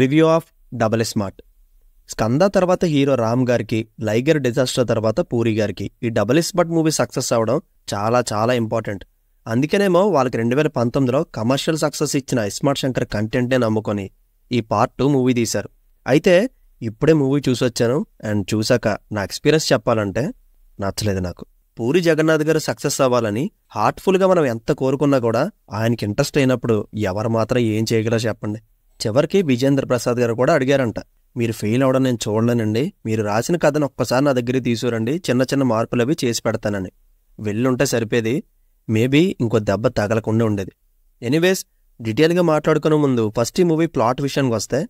Review of double smart Skanda తర్వాత hero Ram గారికి లైగర్ disaster తర్వాత పూరి గారికి ఈ డబల్ స్మార్ట్ మూవీ సక్సెస్ అవడం చాలా చాలా ఇంపార్టెంట్ అందుకనేమో వాళ్ళకి రెండు వేల పంతొమ్మిదిలో కమర్షియల్ సక్సెస్ ఇచ్చిన ఇస్మార్ట్ శంకర్ కంటెంటే నమ్ముకొని ఈ పార్ట్ టూ మూవీ తీశారు అయితే ఇప్పుడే మూవీ చూసొచ్చాను అండ్ చూశాక నా ఎక్స్పీరియన్స్ చెప్పాలంటే నచ్చలేదు నాకు పూరి జగన్నాథ్ గారు సక్సెస్ అవ్వాలని హార్ట్ఫుల్గా మనం ఎంత కోరుకున్నా కూడా ఆయనకి ఇంట్రెస్ట్ అయినప్పుడు ఎవరు మాత్రం ఏం చేయగలో చెప్పండి చివరికి విజేంద్ర ప్రసాద్ గారు కూడా అడిగారంట మీరు ఫెయిల్ అవడం నేను చూడలేనండి మీరు రాసిన కథను ఒక్కసారి నా దగ్గరికి తీసుకురండి చిన్న చిన్న మార్పులు అవి చేసి పెడతానని వెళ్ళుంటే సరిపోయేది మేబీ ఇంకో దెబ్బ తగలకుండా ఉండేది ఎనీవేస్ డీటెయిల్గా మాట్లాడుకునే ముందు ఫస్ట్ ఈ మూవీ ప్లాట్ విషయానికి వస్తే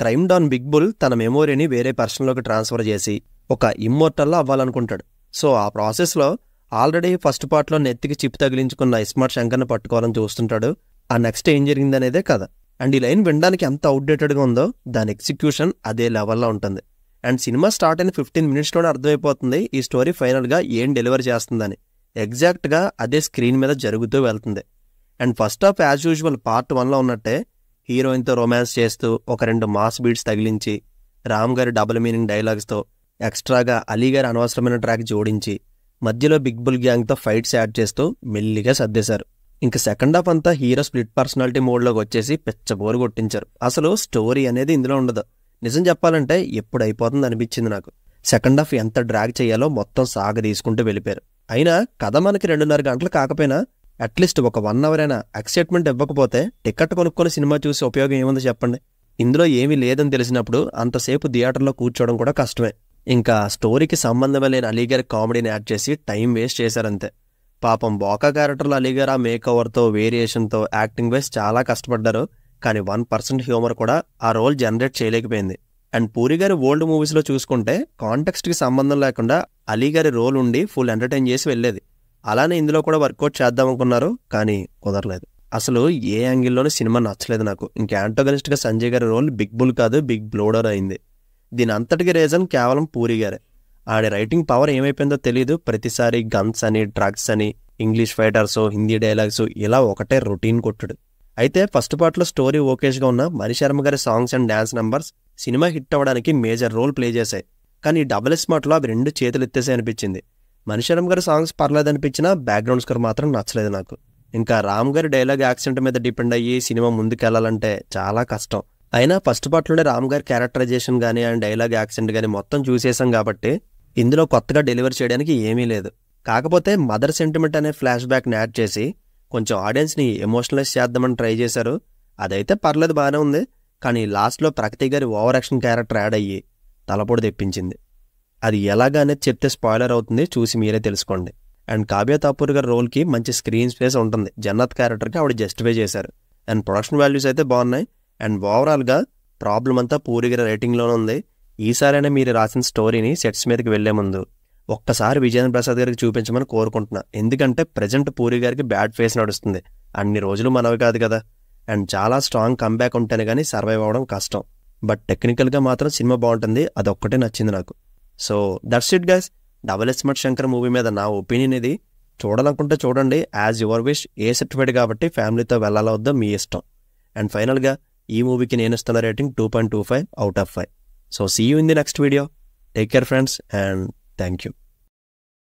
క్రైమ్ డాన్ బిగ్ బుల్ తన మెమోరీని వేరే పర్సన్లోకి ట్రాన్స్ఫర్ చేసి ఒక ఇమ్మోర్టల్లా అవ్వాలనుకుంటాడు సో ఆ ప్రాసెస్లో ఆల్రెడీ ఫస్ట్ పార్ట్లో నెత్తికి చిప్ తగిలించుకున్న ఇస్మార్ట్ శంకర్ని పట్టుకోవాలని చూస్తుంటాడు ఆ నెక్స్ట్ ఏం జరిగిందనేదే కథ అండ్ ఈ లైన్ వినడానికి ఎంత అవుట్డేటెడ్గా ఉందో దాని ఎగ్జిక్యూషన్ అదే లెవెల్లో ఉంటుంది అండ్ సినిమా స్టార్ట్ అయిన ఫిఫ్టీన్ మినిట్స్లోనే అర్థమైపోతుంది ఈ స్టోరీ ఫైనల్గా ఏం డెలివర్ చేస్తుందని ఎగ్జాక్ట్గా అదే స్క్రీన్ మీద జరుగుతూ వెళ్తుంది and first half as usual part వన్లో ఉన్నట్టే హీరోయిన్తో రొమాన్స్ చేస్తూ ఒక రెండు మాస్ బీట్స్ తగిలించి రామ్ గారి డబుల్ మీనింగ్ డైలాగ్స్తో ఎక్స్ట్రాగా అలీ గారి అనవసరమైన ట్రాక్ జోడించి మధ్యలో బిగ్ బుల్ గ్యాంగ్తో ఫైట్స్ యాడ్ చేస్తూ మెల్లిగా సర్దేశారు ఇంక సెకండ్ హాఫ్ అంతా హీరో స్ప్లిట్ పర్సనాలిటీ మోడ్లోకి వచ్చేసి పిచ్చబోరు కొట్టించారు అసలు స్టోరీ అనేది ఇందులో ఉండదు నిజం చెప్పాలంటే ఎప్పుడు అయిపోతుంది అనిపించింది నాకు సెకండ్ హాఫ్ ఎంత డ్రాగ్ చేయాలో మొత్తం సాగ తీసుకుంటూ వెళ్ళిపోయారు అయినా కథ మనకి రెండున్నర గంటలు కాకపోయినా అట్లీస్ట్ ఒక వన్ అవర్ అయినా ఎక్సైట్మెంట్ ఇవ్వకపోతే టికెట్ కొనుక్కొని సినిమా చూసి ఉపయోగం ఏముందో చెప్పండి ఇందులో ఏమీ లేదని తెలిసినప్పుడు అంతసేపు థియేటర్లో కూర్చోవడం కూడా కష్టమే ఇంకా స్టోరీకి సంబంధం లేని అలీగర్ కామెడీని యాడ్ చేసి టైం వేస్ట్ చేశారంతే పాపం బోకా క్యారెక్టర్లు అలీగారు ఆ మేకవర్తో వేరియేషన్తో యాక్టింగ్ వైస్ చాలా కష్టపడ్డారు కానీ వన్ పర్సెంట్ హ్యూమర్ కూడా ఆ రోల్ జనరేట్ చేయలేకపోయింది అండ్ పూరి గారి ఓల్డ్ మూవీస్లో చూసుకుంటే కాంటెక్స్ట్కి సంబంధం లేకుండా అలీ గారి రోల్ ఉండి ఫుల్ ఎంటర్టైన్ చేసి వెళ్ళేది అలానే ఇందులో కూడా వర్కౌట్ చేద్దాం అనుకున్నారు కానీ కుదరలేదు అసలు ఏ యాంగిల్లోనూ సినిమా నచ్చలేదు నాకు ఇంకా యాంటోగనిస్ట్గా సంజయ్ గారి రోల్ బిగ్ బుల్ కాదు బిగ్ బ్లోడర్ అయింది దీని అంతటికి రీజన్ కేవలం పూరి గారే ఆడి రైటింగ్ పవర్ ఏమైపోయిందో తెలియదు ప్రతిసారి గన్స్ అని డ్రగ్స్ అని ఇంగ్లీష్ ఫైటర్స్ హిందీ డైలాగ్స్ ఇలా ఒకటే రొటీన్ కొట్టుడు అయితే ఫస్ట్ పార్ట్లో స్టోరీ ఓకేష్గా ఉన్న మణిశర్మ గారి songs and dance numbers cinema hit అవ్వడానికి మేజర్ రోల్ ప్లే చేశాయి కానీ డబుల్ ఎస్ మాటలో అవి రెండు చేతులు ఎత్తేసే అనిపించింది మణిశర్మ గారి సాంగ్స్ పర్లేదు అనిపించినా బ్యాక్గ్రౌండ్ స్కోర్ మాత్రం నచ్చలేదు నాకు ఇంకా రామ్ గారి డైలాగ్ యాక్సిడెంట్ మీద డిపెండ్ అయ్యి సినిమా ముందుకెళ్లాలంటే చాలా కష్టం అయినా ఫస్ట్ పార్ట్లోనే రామ్ గారి క్యారెక్టరైజేషన్ కానీ అండ్ డైలాగ్ యాక్సిడెంట్ కానీ మొత్తం చూసేసాం కాబట్టి ఇందులో కొత్తగా డెలివర్ చేయడానికి ఏమీ లేదు కాకపోతే మదర్ సెంటిమెంట్ అనే ఫ్లాష్ బ్యాక్ని యాడ్ చేసి కొంచెం ఆడియన్స్ని ఎమోషనలైజ్ చేద్దామని ట్రై చేశారు అదైతే పర్లేదు బాగానే ఉంది కానీ లాస్ట్లో ప్రగతి గారి ఓవర్ యాక్షన్ క్యారెక్టర్ యాడ్ అయ్యి తలపొడి తెప్పించింది అది ఎలాగానే చెప్తే స్పాయిలర్ అవుతుంది చూసి మీరే తెలుసుకోండి అండ్ కావ్య తాపూర్ గారి రోల్కి మంచి స్క్రీన్ స్పేస్ ఉంటుంది జన్నత్ క్యారెక్టర్కి ఆవిడ జస్టిఫై చేశారు అండ్ ప్రొడక్షన్ వాల్యూస్ అయితే బాగున్నాయి అండ్ ఓవరాల్గా ప్రాబ్లం అంతా పూరిగిరి రేటింగ్లోనే ఉంది ఈసారైనా మీరు రాసిన స్టోరీని సెట్స్ మీదకి వెళ్లే ముందు ఒక్కసారి విజయేంద్ర ప్రసాద్ గారికి చూపించమని కోరుకుంటున్నా ఎందుకంటే ప్రజెంట్ పూరి గారికి బ్యాడ్ ఫేస్ నడుస్తుంది అన్ని రోజులు మనవి కాదు కదా అండ్ చాలా స్ట్రాంగ్ కంబ్యాక్ ఉంటేనే కానీ సర్వైవ్ అవ్వడం కష్టం బట్ టెక్నికల్గా మాత్రం సినిమా బాగుంటుంది అదొక్కటే నచ్చింది నాకు so that's it guys double ismart Shankar movie మీద నా ఒపీనియన్ ఇది చూడాలనుకుంటే చూడండి as your wish A certified కాబట్టి ఫ్యామిలీతో వెళ్ళాలో వద్దో మీ ఇష్టం అండ్ ఫైనల్గా ఈ మూవీకి నేను ఇస్తున్న rating two point two five out of five So see you in the next video. Take care friends and thank you.